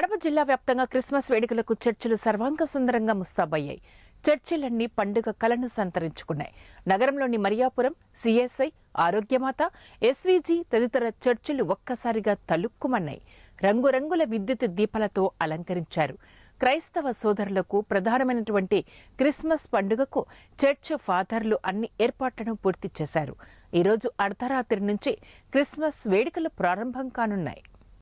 కడప జిల్లా వ్యాప్తంగా క్రిస్మస్ వేడుకలకు చర్చిలు సర్వాంగ సుందరంగా ముస్తాబయ్యాయి చర్చిలన్నీ పండుగ కలను సంతరించుకున్నాయి నగరంలోని మరియాపురం సిఎస్ఐ ఆరోగ్యమాత ఎస్వీజీ తదితర చర్చిలు ఒక్కసారిగా తలుక్కుమన్నాయి రంగురంగుల విద్యుత్ దీపాలతో అలంకరించారు క్రైస్తవ సోదరులకు ప్రధానమైనటువంటి క్రిస్మస్ పండుగకు చర్చ్ ఫాదర్లు అన్ని ఏర్పాట్లను పూర్తి చేశారు ఈరోజు అర్ధరాత్రి నుంచి క్రిస్మస్ వేడుకలు ప్రారంభం కానున్నాయి